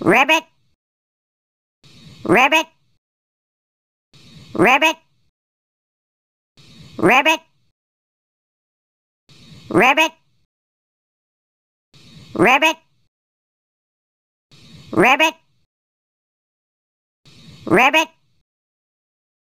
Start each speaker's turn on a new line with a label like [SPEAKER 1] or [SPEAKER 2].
[SPEAKER 1] Rabbit. Rabbit. Rabbit. Rabbit. Rabbit. Rabbit. Rabbit. Rabbit.